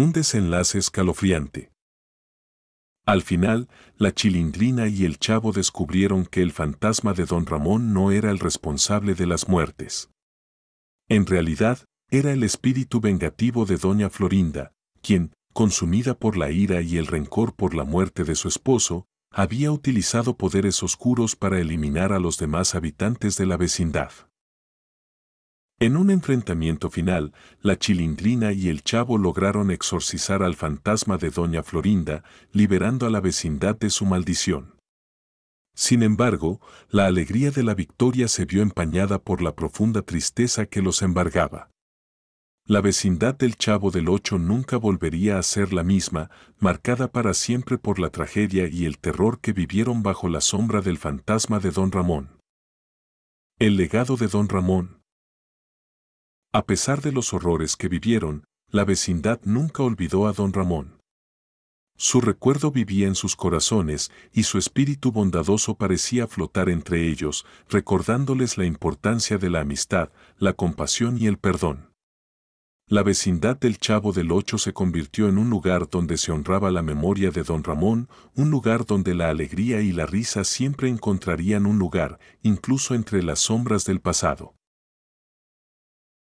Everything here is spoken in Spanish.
un desenlace escalofriante. Al final, la chilindrina y el chavo descubrieron que el fantasma de don Ramón no era el responsable de las muertes. En realidad, era el espíritu vengativo de doña Florinda, quien, consumida por la ira y el rencor por la muerte de su esposo, había utilizado poderes oscuros para eliminar a los demás habitantes de la vecindad. En un enfrentamiento final, la chilindrina y el chavo lograron exorcizar al fantasma de Doña Florinda, liberando a la vecindad de su maldición. Sin embargo, la alegría de la victoria se vio empañada por la profunda tristeza que los embargaba. La vecindad del Chavo del Ocho nunca volvería a ser la misma, marcada para siempre por la tragedia y el terror que vivieron bajo la sombra del fantasma de Don Ramón. El legado de Don Ramón, a pesar de los horrores que vivieron, la vecindad nunca olvidó a don Ramón. Su recuerdo vivía en sus corazones y su espíritu bondadoso parecía flotar entre ellos, recordándoles la importancia de la amistad, la compasión y el perdón. La vecindad del Chavo del Ocho se convirtió en un lugar donde se honraba la memoria de don Ramón, un lugar donde la alegría y la risa siempre encontrarían un lugar, incluso entre las sombras del pasado.